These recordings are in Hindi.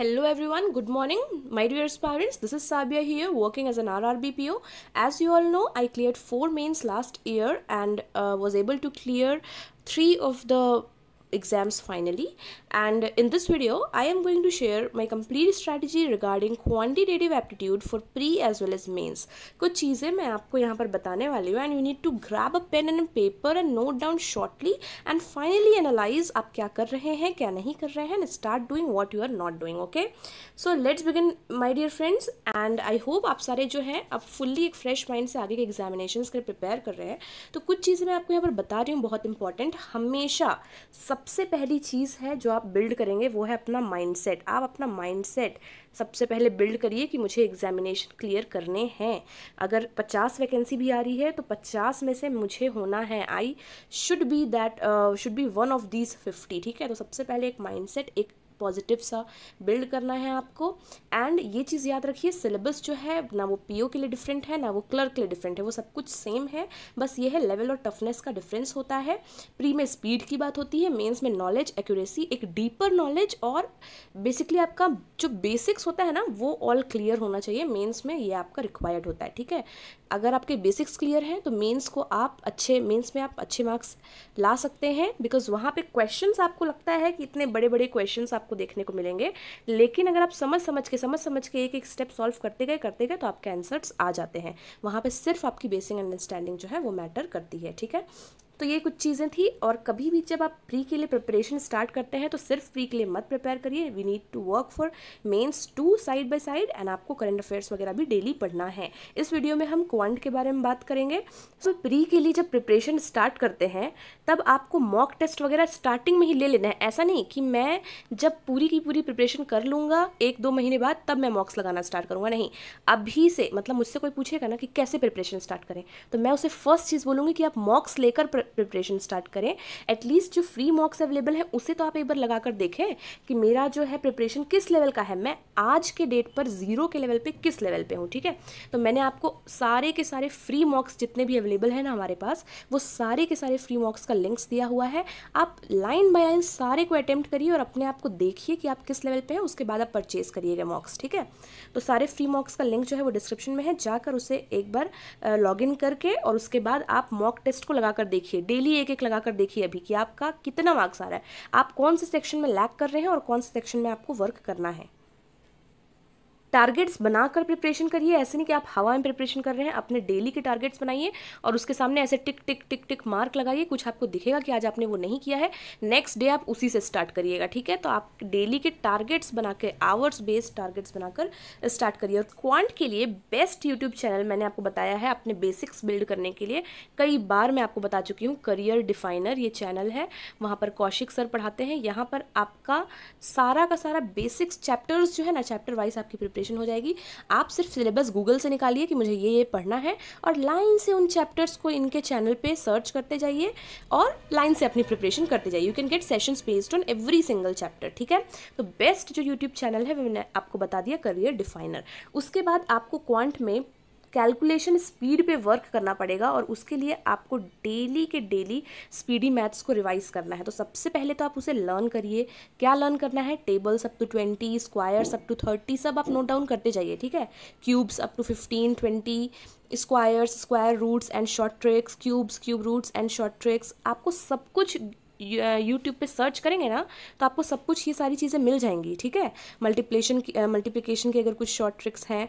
Hello everyone, good morning. My dear parents, this is Sabia here working as an RRBPO. As you all know, I cleared 4 mains last year and uh, was able to clear 3 of the exams finally and in this video I am going to share my complete strategy regarding quantitative aptitude for pre as well as mains kuch cheeze main aapko yahan par batane wali hu and you need to grab a pen and a paper and note down shortly and finally analyze aap kya kar rahe hain kya nahi kar rahe hain and start doing what you are not doing okay so let's begin my dear friends and I hope aap sare jo hain ab fully ek fresh mind se aage ke examinations ke prepare kar rahe hain to kuch cheeze main aapko yahan par bata rahi hu bahut important hamesha सब सबसे पहली चीज़ है जो आप बिल्ड करेंगे वो है अपना माइंडसेट आप अपना माइंडसेट सबसे पहले बिल्ड करिए कि मुझे एग्जामिनेशन क्लियर करने हैं अगर 50 वैकेंसी भी आ रही है तो 50 में से मुझे होना है I should be that should be one of these 50 ठीक है तो सबसे पहले एक माइंडसेट एक पॉजिटिव सा बिल्ड करना है आपको एंड ये चीज़ याद रखिए सिलेबस जो है ना वो पीओ के लिए डिफरेंट है ना वो क्लर्क के लिए डिफरेंट है वो सब कुछ सेम है बस ये है लेवल और टफनेस का डिफरेंस होता है प्री में स्पीड की बात होती है मेन्स में नॉलेज एक्यूरेसी एक डीपर नॉलेज और बेसिकली आपका जो बेसिक्स होता है ना वो ऑल क्लियर होना चाहिए मेन्स में ये आपका रिक्वायर्ड होता है ठीक है अगर आपके बेसिक्स क्लियर हैं तो मेंस को आप अच्छे मेंस में आप अच्छे मार्क्स ला सकते हैं बिकॉज वहाँ पे क्वेश्चंस आपको लगता है कि इतने बड़े बड़े क्वेश्चंस आपको आपको देखने को मिलेंगे लेकिन अगर आप समझ समझ के समझ समझ के एक एक स्टेप सॉल्व करते गए करते गए तो आपके आंसर्स आ जाते हैं वहाँ पर सिर्फ आपकी बेसिक अंडरस्टैंडिंग जो है वो मैटर करती है ठीक है तो ये कुछ चीज़ें थी और कभी भी जब आप प्री के लिए प्रिपरेशन स्टार्ट करते हैं तो सिर्फ प्री के लिए मत प्रिपेयर करिए we need to work for mains too side by side and आपको करंट अफेयर्स वगैरह भी डेली पढ़ना है इस वीडियो में हम क्वांट के बारे में बात करेंगे सो so, प्री के लिए जब प्रिपरेशन स्टार्ट करते हैं तब आपको मॉक टेस्ट वगैरह स्टार्टिंग में ही ले लेना है ऐसा नहीं कि मैं जब पूरी की पूरी प्रिपरेशन कर लूँगा एक दो महीने बाद तब मैं मॉक्स लगाना स्टार्ट करूँगा नहीं अभी से मतलब मुझसे कोई पूछेगा ना कि कैसे प्रिपरेशन स्टार्ट करें तो मैं उसे फर्स्ट चीज़ बोलूँगी कि आप मॉक्स लेकर प्रिपरेशन स्टार्ट करें एटलीस्ट जो फ्री मॉक्स अवेलेबल है उसे तो आप एक बार लगा कर देखें कि मेरा जो है प्रिपरेशन किस लेवल का है मैं आज के डेट पर जीरो के लेवल पे किस लेवल पे हूँ ठीक है तो मैंने आपको सारे के सारे फ्री मॉक्स जितने भी अवेलेबल हैं ना हमारे पास वो सारे के सारे फ्री मॉक्स का लिंक्स दिया हुआ है आप लाइन बाय लाइन सारे को अटैम्प्ट करिए और अपने आप को देखिए कि आप किस लेवल पर हैं उसके बाद आप परचेज करिएगा मॉक्स ठीक है तो सारे फ्री मॉक्स का लिंक जो है वो डिस्क्रिप्शन में है जाकर उसे एक बार लॉग करके और उसके बाद आप मॉक टेस्ट को लगाकर देखिए देखिए डेली एक एक लगाकर देखिए अभी कि आपका कितना मार्क्स आ रहा है आप कौन से सेक्शन में लैक कर रहे हैं और कौन से सेक्शन में आपको वर्क करना है टारगेट्स बनाकर प्रिपरेशन करिए ऐसे नहीं कि आप हवा में प्रिपरेशन कर रहे हैं अपने डेली के टारगेट्स बनाइए और उसके सामने ऐसे टिक टिक टिक टिक मार्क लगाइए कुछ आपको दिखेगा कि आज आपने वो नहीं किया है नेक्स्ट डे आप उसी से स्टार्ट करिएगा ठीक है तो आप डेली के टारगेट्स बना के आवर्स बेस्ड टारगेट्स बनाकर स्टार्ट करिए और क्वांट के लिए बेस्ट यूट्यूब चैनल मैंने आपको बताया है अपने बेसिक्स बिल्ड करने के लिए कई बार मैं आपको बता चुकी हूँ करियर डिफाइनर ये चैनल है वहाँ पर कौशिक सर पढ़ाते हैं यहाँ पर आपका सारा का सारा बेसिक्स चैप्टर्स जो है ना चैप्टर वाइज आपकी प्रिपरेशन प्रिपरेशन हो जाएगी आप सिर्फ सिलेबस गूगल से निकालिए कि मुझे ये ये पढ़ना है और लाइन से उन चैप्टर्स को इनके चैनल पर सर्च करते जाइए और लाइन से अपनी प्रिपरेशन करते जाइए you can get session based on every single chapter ठीक है तो बेस्ट जो यूट्यूब चैनल है मैंने आपको बता दिया करियर डिफाइनर उसके बाद आपको क्वांट में कैलकुलेशन स्पीड पे वर्क करना पड़ेगा और उसके लिए आपको डेली के डेली स्पीडी मैथ्स को रिवाइज करना है तो सबसे पहले तो आप उसे लर्न करिए क्या लर्न करना है tables up to twenty squares up to thirty सब आप नोट डाउन करते जाइए ठीक है cubes up to fifteen twenty squares square roots and short tricks cubes cube roots and short tricks आपको सब कुछ यूट्यूब uh, पे सर्च करेंगे ना तो आपको सब कुछ ये सारी चीज़ें मिल जाएंगी ठीक है मल्टीप्लेशन की मल्टीप्लिकेशन uh, की अगर कुछ शॉर्ट ट्रिक्स हैं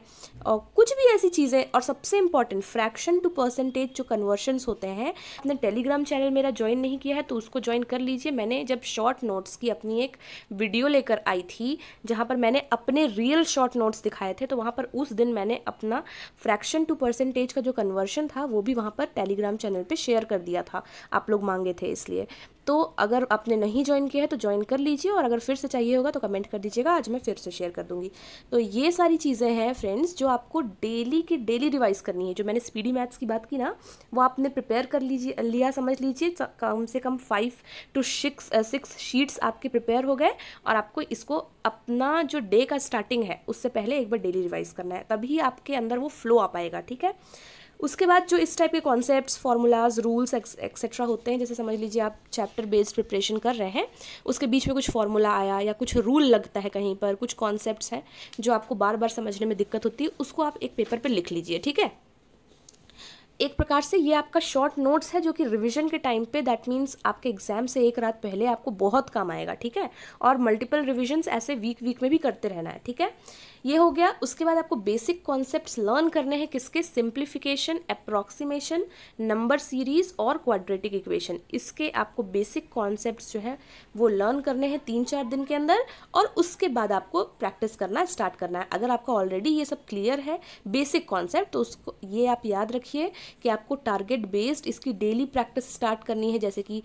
और कुछ भी ऐसी चीज़ें और सबसे इंपॉर्टेंट फ्रैक्शन टू परसेंटेज जो कन्वर्शंस होते हैं आपने टेलीग्राम चैनल मेरा ज्वाइन नहीं किया है तो उसको ज्वाइन कर लीजिए मैंने जब शॉर्ट नोट्स की अपनी एक वीडियो लेकर आई थी जहाँ पर मैंने अपने रियल शॉर्ट नोट्स दिखाए थे तो वहाँ पर उस दिन मैंने अपना फ्रैक्शन टू परसेंटेज का जो कन्वर्शन था वो भी वहाँ पर टेलीग्राम चैनल पर शेयर कर दिया था आप लोग मांगे थे इसलिए तो अगर आपने नहीं ज्वाइन किया है तो ज्वाइन कर लीजिए और अगर फिर से चाहिए होगा तो कमेंट कर दीजिएगा आज मैं फिर से शेयर कर दूंगी तो ये सारी चीज़ें हैं फ्रेंड्स जो आपको डेली की डेली रिवाइज़ करनी है जो मैंने स्पीडी मैथ्स की बात की ना वो आपने प्रिपेयर कर लीजिए लिया समझ लीजिए कम से कम five to six six sheets आपके प्रिपेयर हो गए और आपको इसको अपना जो डे का स्टार्टिंग है उससे पहले एक बार डेली रिवाइज़ करना है तभी आपके अंदर वो फ्लो आ पाएगा ठीक है उसके बाद जो इस टाइप के कॉन्सेप्ट्स फार्मूलाज रूल्स एक्सेट्रा होते हैं जैसे समझ लीजिए आप चैप्टर बेस्ड प्रिपरेशन कर रहे हैं उसके बीच में कुछ फार्मूला आया या कुछ रूल लगता है कहीं पर कुछ कॉन्सेप्ट हैं जो आपको बार बार समझने में दिक्कत होती है उसको आप एक पेपर पर लिख लीजिए ठीक है एक प्रकार से ये आपका शॉर्ट नोट्स है जो कि रिविजन के टाइम पे दैट मीन्स आपके एग्जाम से एक रात पहले आपको बहुत काम आएगा ठीक है और मल्टीपल रिविजन्स ऐसे वीक वीक में भी करते रहना है ठीक है ये हो गया उसके बाद आपको बेसिक कॉन्सेप्ट लर्न करने हैं किसके सिंप्लीफिकेशन अप्रॉक्सीमेशन नंबर सीरीज और क्वाड्रेटिक इक्वेशन इसके आपको बेसिक कॉन्सेप्ट जो है वो लर्न करने हैं तीन चार दिन के अंदर और उसके बाद आपको प्रैक्टिस करना स्टार्ट करना है अगर आपका ऑलरेडी ये सब क्लियर है बेसिक कॉन्सेप्ट तो उसको ये आप याद रखिए कि आपको टारगेट बेस्ड इसकी डेली प्रैक्टिस स्टार्ट करनी है जैसे कि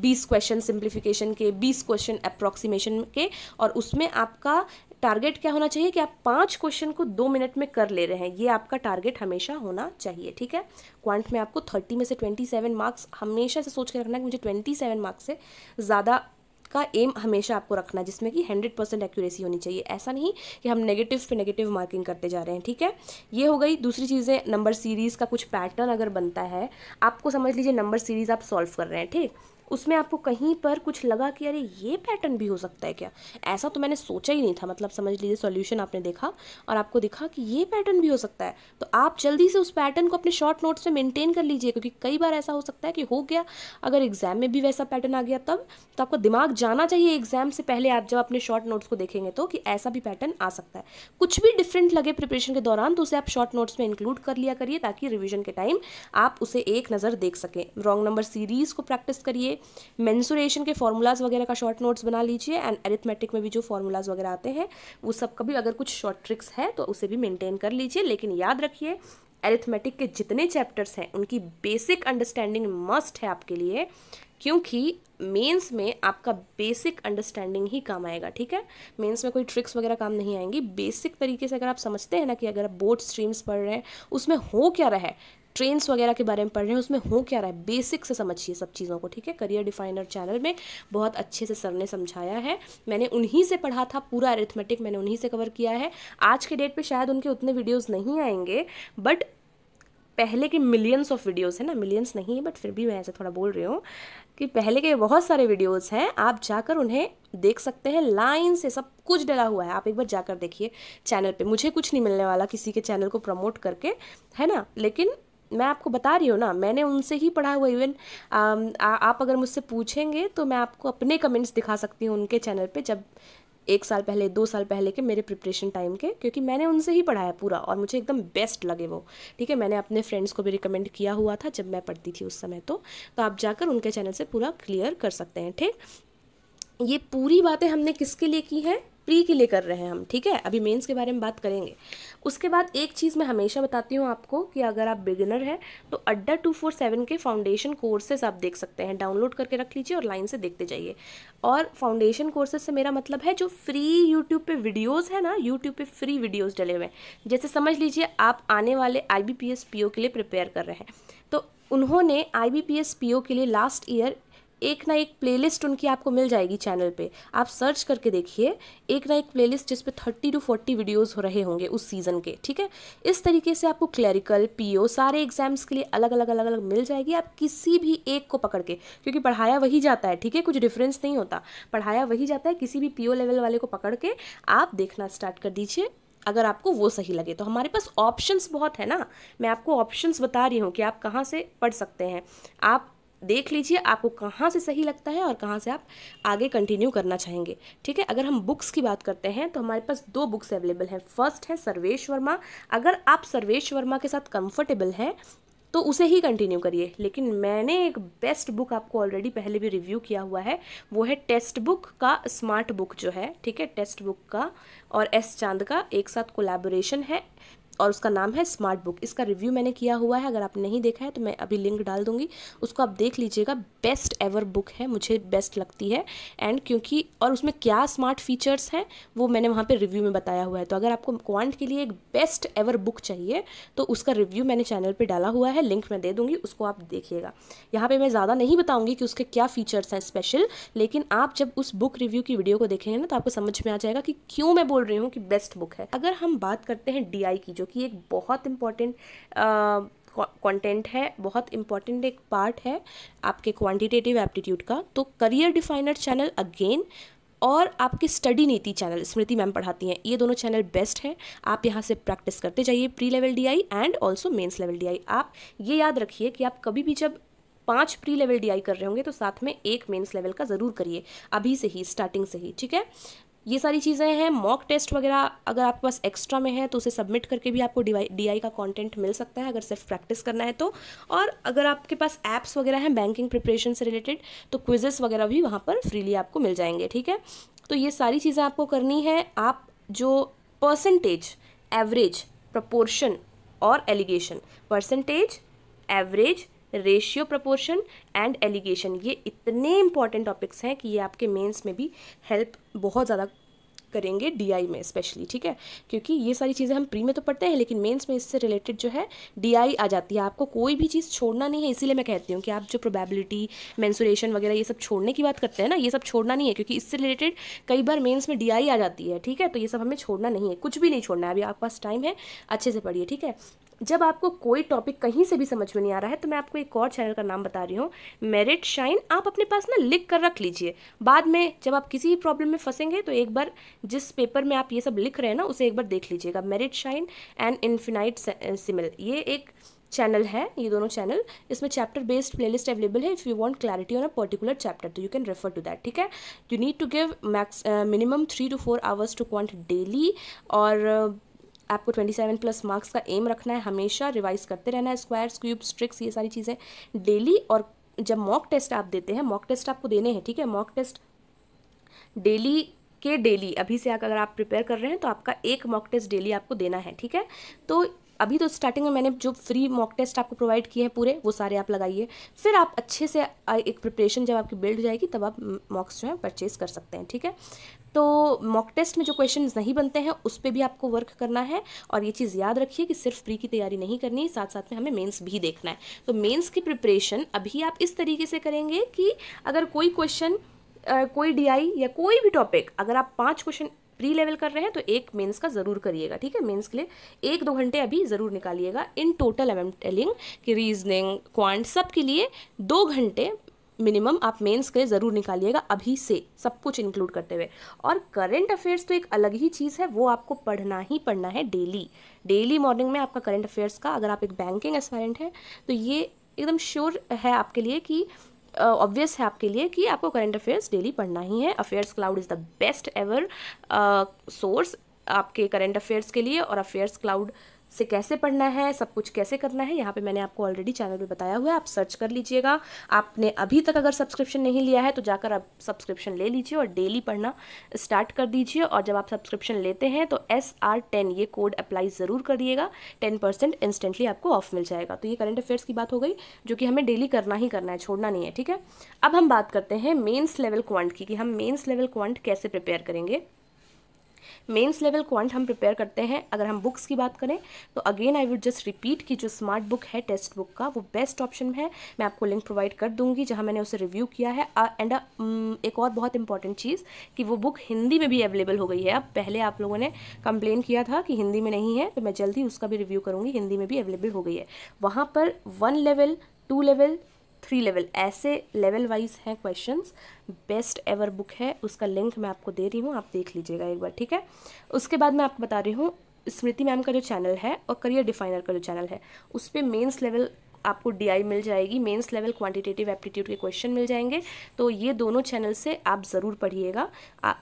बीस क्वेश्चन सिंप्लीफिकेशन के बीस क्वेश्चन अप्रॉक्सीमेशन के और उसमें आपका टारगेट क्या होना चाहिए कि आप पांच क्वेश्चन को दो मिनट में कर ले रहे हैं ये आपका टारगेट हमेशा होना चाहिए ठीक है क्वांट में आपको थर्टी में से ट्वेंटी सेवन मार्क्स हमेशा से सोच के रखना है कि मुझे ट्वेंटी सेवन मार्क्स से ज़्यादा का एम हमेशा आपको रखना है जिसमें कि हंड्रेड परसेंट एक्यूरेसी होनी चाहिए ऐसा नहीं कि हम नेगेटिव पे नेगेटिव मार्किंग करते जा रहे हैं ठीक है ये हो गई दूसरी चीज़ें नंबर सीरीज़ का कुछ पैटर्न अगर बनता है आपको समझ लीजिए नंबर सीरीज़ आप सॉल्व कर रहे हैं ठीक उसमें आपको कहीं पर कुछ लगा कि अरे ये पैटर्न भी हो सकता है क्या ऐसा तो मैंने सोचा ही नहीं था मतलब समझ लीजिए सॉल्यूशन आपने देखा और आपको दिखा कि ये पैटर्न भी हो सकता है तो आप जल्दी से उस पैटर्न को अपने शॉर्ट नोट्स में मेंटेन कर लीजिए क्योंकि कई बार ऐसा हो सकता है कि हो गया अगर एग्जाम में भी वैसा पैटर्न आ गया तब तो आपका दिमाग जाना चाहिए एग्जाम से पहले आप जब अपने शॉर्ट नोट्स को देखेंगे तो कि ऐसा भी पैटर्न आ सकता है कुछ भी डिफरेंट लगे प्रिपरेशन के दौरान तो उसे आप शॉर्ट नोट्स में इंक्लूड कर लिया करिए ताकि रिविजन के टाइम आप उसे एक नज़र देख सकें रॉन्ग नंबर सीरीज़ को प्रैक्टिस करिए मैंसुरेशन के फॉर्मूलाज वगैरह का शॉर्ट नोट्स बना लीजिए एंड एरिथमेटिक में भी जो फॉर्मूलाज वगैरह आते हैं वो सब का भी अगर कुछ शॉर्ट ट्रिक्स है तो उसे भी मेनटेन कर लीजिए लेकिन याद रखिए एरिथमेटिक के जितने चैप्टर्स हैं उनकी बेसिक अंडरस्टैंडिंग मस्ट है आपके लिए क्योंकि मेंस में आपका बेसिक अंडरस्टैंडिंग ही काम आएगा ठीक है मेंस में कोई ट्रिक्स वगैरह काम नहीं आएंगी बेसिक तरीके से अगर आप समझते हैं ना कि अगर आप बोर्ड स्ट्रीम्स पढ़ रहे हैं उसमें हो क्या रहा है ट्रेंड्स वगैरह के बारे में पढ़ रहे हैं उसमें हो क्या रहा है बेसिक से समझिए सब चीज़ों को ठीक है करियर डिफाइनर चैनल में बहुत अच्छे से सर ने समझाया है मैंने उन्हीं से पढ़ा था पूरा अरिथमेटिक मैंने उन्हीं से कवर किया है आज के डेट पर शायद उनके उतने वीडियोज़ नहीं आएंगे बट पहले के मिलियंस ऑफ वीडियोस है ना मिलियंस नहीं है बट फिर भी मैं ऐसे थोड़ा बोल रही हूँ कि पहले के बहुत सारे वीडियोस हैं आप जाकर उन्हें देख सकते हैं लाइन से सब कुछ डला हुआ है आप एक बार जाकर देखिए चैनल पे मुझे कुछ नहीं मिलने वाला किसी के चैनल को प्रमोट करके है ना लेकिन मैं आपको बता रही हूँ ना मैंने उनसे ही पढ़ा हुआ इवन आप अगर मुझसे पूछेंगे तो मैं आपको अपने कमेंट्स दिखा सकती हूँ उनके चैनल पे जब एक साल पहले दो साल पहले के मेरे प्रिपरेशन टाइम के क्योंकि मैंने उनसे ही पढ़ाया पूरा और मुझे एकदम बेस्ट लगे वो ठीक है मैंने अपने फ्रेंड्स को भी रिकमेंड किया हुआ था जब मैं पढ़ती थी उस समय तो, तो आप जाकर उनके चैनल से पूरा क्लियर कर सकते हैं ठीक ये पूरी बातें हमने किसके लिए की हैं प्री के लिए कर रहे हैं हम ठीक है अभी मेंस के बारे में बात करेंगे उसके बाद एक चीज़ मैं हमेशा बताती हूँ आपको कि अगर आप बिगिनर हैं तो अड्डा टू फोर सेवन के फाउंडेशन कोर्सेज आप देख सकते हैं डाउनलोड करके रख लीजिए और लाइन से देखते जाइए और फाउंडेशन कोर्सेज से मेरा मतलब है जो फ्री यूट्यूब पे वीडियोज़ है ना यूट्यूब पे फ्री वीडियोज़ डले हुए हैं जैसे समझ लीजिए आप आने वाले आई बी के लिए प्रिपेयर कर रहे हैं तो उन्होंने आई बी पी के लिए लास्ट ईयर एक ना एक प्लेलिस्ट उनकी आपको मिल जाएगी चैनल पे आप सर्च करके देखिए एक ना एक प्लेलिस्ट जिस पे थर्टी टू फोर्टी वीडियोस हो रहे होंगे उस सीज़न के ठीक है इस तरीके से आपको क्लरिकल पीओ सारे एग्जाम्स के लिए अलग अलग अलग अलग मिल जाएगी आप किसी भी एक को पकड़ के क्योंकि पढ़ाया वही जाता है ठीक है कुछ डिफरेंस नहीं होता पढ़ाया वही जाता है किसी भी पीओ लेवल वाले को पकड़ के आप देखना स्टार्ट कर दीजिए अगर आपको वो सही लगे तो हमारे पास ऑप्शंस बहुत है ना मैं आपको ऑप्शंस बता रही हूँ कि आप कहाँ से पढ़ सकते हैं आप देख लीजिए आपको कहाँ से सही लगता है और कहाँ से आप आगे कंटिन्यू करना चाहेंगे ठीक है अगर हम बुक्स की बात करते हैं तो हमारे पास दो बुक्स अवेलेबल हैं फर्स्ट है सर्वेश वर्मा अगर आप सर्वेश वर्मा के साथ कंफर्टेबल हैं तो उसे ही कंटिन्यू करिए लेकिन मैंने एक बेस्ट बुक आपको ऑलरेडी पहले भी रिव्यू किया हुआ है वो है टेस्ट बुक का स्मार्ट बुक जो है ठीक है टेस्ट बुक का और एस चांद का एक साथ कोलैबोरेशन है और उसका नाम है स्मार्ट बुक इसका रिव्यू मैंने किया हुआ है अगर आपने नहीं देखा है तो मैं अभी लिंक डाल दूंगी उसको आप देख लीजिएगा बेस्ट एवर बुक है मुझे बेस्ट लगती है एंड क्योंकि और उसमें क्या स्मार्ट फीचर्स हैं वो मैंने वहाँ पर रिव्यू में बताया हुआ है तो अगर आपको क्वांट के लिए एक बेस्ट एवर बुक चाहिए तो उसका रिव्यू मैंने चैनल पर डाला हुआ है लिंक मैं दे दूँगी उसको आप देखिएगा यहाँ पर मैं ज़्यादा नहीं बताऊँगी कि उसके क्या फीचर्स हैं स्पेशल लेकिन आप जब उस बुक रिव्यू की वीडियो को देखेंगे ना तो आपको समझ में आ जाएगा कि क्यों मैं बोल रही हूँ कि बेस्ट बुक है अगर हम बात करते हैं डी की जो क्योंकि एक बहुत इम्पॉर्टेंट कंटेंट है बहुत इंपॉर्टेंट एक पार्ट है आपके क्वांटिटेटिव एप्टीट्यूड का तो करियर डिफाइनर चैनल अगेन और आपके स्टडी नीति चैनल स्मृति मैम पढ़ाती हैं ये दोनों चैनल बेस्ट हैं आप यहाँ से प्रैक्टिस करते जाइए pre level DI and also mains level DI आप ये याद रखिए कि आप कभी भी जब पांच प्री लेवल डीआई कर रहे होंगे तो साथ में एक मेंस लेवल का ज़रूर करिए अभी से ही स्टार्टिंग से ही ठीक है ये सारी चीज़ें हैं मॉक टेस्ट वगैरह अगर आपके पास एक्स्ट्रा में है तो उसे सबमिट करके भी आपको डी का कंटेंट मिल सकता है अगर सिर्फ प्रैक्टिस करना है तो और अगर आपके पास ऐप्स वगैरह हैं बैंकिंग प्रिपरेशन से रिलेटेड तो क्विजेस वगैरह भी वहाँ पर फ्रीली आपको मिल जाएंगे ठीक है तो ये सारी चीज़ें आपको करनी है आप जो परसेंटेज एवरेज प्रपोर्शन और alligation percentage average ratio proportion and alligation ये इतने इंपॉर्टेंट टॉपिक्स हैं कि ये आपके मेंस में भी हेल्प बहुत ज़्यादा करेंगे डीआई में स्पेशली ठीक है क्योंकि ये सारी चीज़ें हम प्री में तो पढ़ते हैं लेकिन मेंस में इससे रिलेटेड जो है डीआई आ जाती है आपको कोई भी चीज़ छोड़ना नहीं है इसीलिए मैं कहती हूँ कि आप जो प्रोबेबिलिटी मैंसुरेशन वगैरह ये सब छोड़ने की बात करते हैं ना ये सब छोड़ना नहीं है क्योंकि इससे रिलेटेड कई बार मेन्स में डी आ जाती है ठीक है तो ये सब हमें छोड़ना नहीं है कुछ भी नहीं छोड़ना है अभी आपके पास टाइम है अच्छे से पढ़िए ठीक है जब आपको कोई टॉपिक कहीं से भी समझ में नहीं आ रहा है तो मैं आपको एक और चैनल का नाम बता रही हूँ मेरिट शाइन आप अपने पास ना लिख कर रख लीजिए बाद में जब आप किसी भी प्रॉब्लम में फंसेंगे तो एक बार जिस पेपर में आप ये सब लिख रहे हैं ना उसे एक बार देख लीजिएगा merit shine and infinite simile ये एक चैनल है ये दोनों चैनल इसमें चैप्टर बेस्ड प्लेलिस्ट अवेलेबल है if you want clarity on a particular chapter तो you can refer to that ठीक है you need to give max minimum three to four hours to quant daily और uh, आपको 27 प्लस मार्क्स का एम रखना है हमेशा रिवाइज करते रहना है स्क्वायर्स क्यूब्स ट्रिक्स ये सारी चीज़ें डेली और जब मॉक टेस्ट आप देते हैं मॉक टेस्ट आपको देने हैं ठीक है मॉक टेस्ट डेली के डेली अभी से अगर आप प्रिपेयर कर रहे हैं तो आपका एक मॉक टेस्ट डेली आपको देना है ठीक है तो अभी तो स्टार्टिंग में मैंने जो फ्री मॉक टेस्ट आपको प्रोवाइड किए हैं पूरे वो सारे आप लगाइए फिर आप अच्छे से एक प्रिपरेशन जब आपकी बिल्ड हो जाएगी तब आप मॉक्स जो है परचेज़ कर सकते हैं ठीक है तो मॉक टेस्ट में जो क्वेश्चन नहीं बनते हैं उस पर भी आपको वर्क करना है और ये चीज़ याद रखिए कि सिर्फ प्री की तैयारी नहीं करनी है साथ साथ में हमें मेंस भी देखना है तो मेंस की प्रिपरेशन अभी आप इस तरीके से करेंगे कि अगर कोई क्वेश्चन Uh, कोई डीआई या कोई भी टॉपिक अगर आप पांच क्वेश्चन प्री लेवल कर रहे हैं तो एक मेंस का ज़रूर करिएगा ठीक है मेंस के लिए एक दो घंटे अभी ज़रूर निकालिएगा इन टोटल एम टेलिंग कि रीजनिंग क्वांट सब के लिए दो घंटे मिनिमम आप मेंस के लिए ज़रूर निकालिएगा अभी से सब कुछ इंक्लूड करते हुए और करंट अफेयर्स तो एक अलग ही चीज़ है वो आपको पढ़ना ही पढ़ना है डेली डेली मॉर्निंग में आपका करंट अफेयर्स का अगर आप एक बैंकिंग एस्पायरेंट हैं तो ये एकदम श्योर है आपके लिए कि ऑब्वियस uh, है आपके लिए कि आपको करंट अफेयर्स डेली पढ़ना ही है affairs cloud is the best ever source आपके करंट अफेयर्स के लिए और अफेयर्स क्लाउड से कैसे पढ़ना है सब कुछ कैसे करना है यहाँ पे मैंने आपको ऑलरेडी चैनल पे बताया हुआ है आप सर्च कर लीजिएगा आपने अभी तक अगर सब्सक्रिप्शन नहीं लिया है तो जाकर आप सब्सक्रिप्शन ले लीजिए और डेली पढ़ना स्टार्ट कर दीजिए और जब आप सब्सक्रिप्शन लेते हैं तो एस आर टेन ये कोड अप्लाई ज़रूर करिएगा टेन परसेंट इंस्टेंटली आपको ऑफ मिल जाएगा तो ये करंट अफेयर्स की बात हो गई जो कि हमें डेली करना ही करना है छोड़ना नहीं है ठीक है अब हम बात करते हैं मेन्स लेवल क्वांट की कि हम मेन्स लेवल क्वांट कैसे प्रिपेयर करेंगे मेंस लेवल क्वांट हम प्रिपेयर करते हैं अगर हम बुक्स की बात करें तो again I would just repeat कि जो स्मार्ट बुक है टेक्स्ट बुक का वो बेस्ट ऑप्शन है मैं आपको लिंक प्रोवाइड कर दूंगी जहाँ मैंने उसे रिव्यू किया है एंड एक और बहुत इंपॉर्टेंट चीज़ कि वो बुक हिंदी में भी अवेलेबल हो गई है अब पहले आप लोगों ने कंप्लेन किया था कि हिंदी में नहीं है तो मैं जल्दी उसका भी रिव्यू करूँगी हिंदी में भी अवेलेबल हो गई है वहाँ पर one level two level three level ऐसे लेवल वाइज हैं क्वेश्चंस बेस्ट एवर बुक है उसका लिंक मैं आपको दे रही हूँ आप देख लीजिएगा एक बार ठीक है उसके बाद मैं आपको बता रही हूँ स्मृति मैम का जो चैनल है और करियर डिफाइनर का जो चैनल है उस पर मेन्स लेवल आपको डी मिल जाएगी मेंस लेवल क्वांटिटेटिव एप्टीट्यूड के क्वेश्चन मिल जाएंगे तो ये दोनों चैनल से आप ज़रूर पढ़िएगा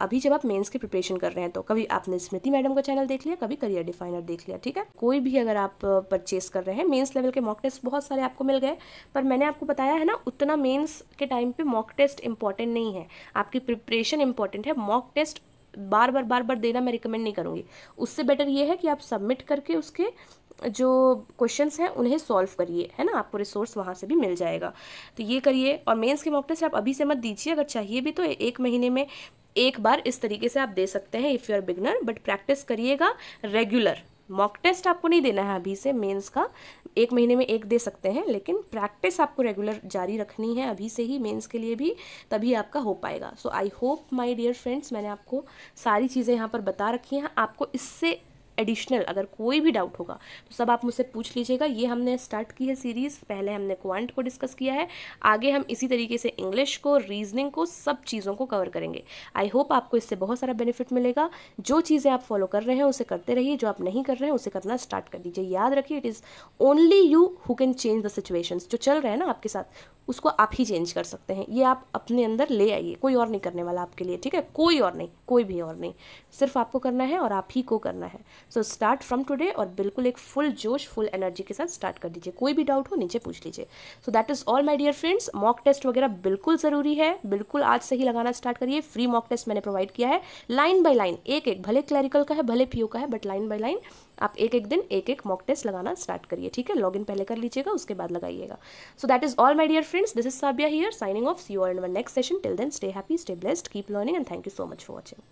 अभी जब आप मेन्स की प्रिपरेशन कर रहे हैं तो कभी आपने स्मृति मैडम का चैनल देख लिया कभी करियर डिफाइनर देख लिया ठीक है कोई भी अगर आप परचेस कर रहे हैं मेन्स लेवल के मॉक टेस्ट बहुत सारे आपको मिल गए पर मैंने आपको बताया है ना उतना मेन्स के टाइम पर मॉक टेस्ट इंपॉर्टेंट नहीं है आपकी प्रिपरेशन इंपॉर्टेंट है मॉक टेस्ट बार बार बार बार देना मैं रिकमेंड नहीं करूँगी उससे बेटर ये है कि आप सबमिट करके उसके जो क्वेश्चंस हैं उन्हें सॉल्व करिए है ना आपको रिसोर्स वहाँ से भी मिल जाएगा तो ये करिए और मेंस के मॉक टेस्ट आप अभी से मत दीजिए अगर चाहिए भी तो एक महीने में एक बार इस तरीके से आप दे सकते हैं if you are beginner but practice करिएगा रेगुलर मॉक टेस्ट आपको नहीं देना है अभी से मेंस का एक महीने में एक दे सकते हैं लेकिन प्रैक्टिस आपको रेगुलर जारी रखनी है अभी से ही मेंस के लिए भी तभी आपका हो पाएगा so I hope my dear friends मैंने आपको सारी चीज़ें यहाँ पर बता रखी हैं आपको इससे एडिशनल अगर कोई भी डाउट होगा तो सब आप मुझसे पूछ लीजिएगा ये हमने स्टार्ट की है सीरीज़ पहले हमने क्वांट को डिस्कस किया है आगे हम इसी तरीके से इंग्लिश को रीजनिंग को सब चीज़ों को कवर करेंगे आई होप आपको इससे बहुत सारा बेनिफिट मिलेगा जो चीज़ें आप फॉलो कर रहे हैं उसे करते रहिए जो आप नहीं कर रहे हैं उसे करना स्टार्ट कर दीजिए याद रखिए it is only you who can change the situations जो चल रहे हैं ना आपके साथ उसको आप ही चेंज कर सकते हैं ये आप अपने अंदर ले आइए कोई और नहीं करने वाला आपके लिए ठीक है कोई और नहीं कोई भी और नहीं सिर्फ आपको करना है और आप ही को करना है सो स्टार्ट फ्रॉम टुडे और बिल्कुल एक फुल जोश फुल एनर्जी के साथ स्टार्ट कर दीजिए कोई भी डाउट हो नीचे पूछ लीजिए so that is all my dear friends mock test वगैरह बिल्कुल ज़रूरी है बिल्कुल आज से ही लगाना स्टार्ट करिए फ्री मॉक टेस्ट मैंने प्रोवाइड किया है लाइन बाय लाइन एक एक भले क्लैरिकल का है भले पीओ का है बट लाइन बाय लाइन आप एक एक दिन एक एक मॉक टेस्ट लगाना स्टार्ट करिए ठीक है लॉगिन पहले कर लीजिएगा उसके बाद लगाइएगा so that is all my dear friends this is Sabiya here signing off see you and one next session till then stay happy stay blessed keep learning and thank you so much for watching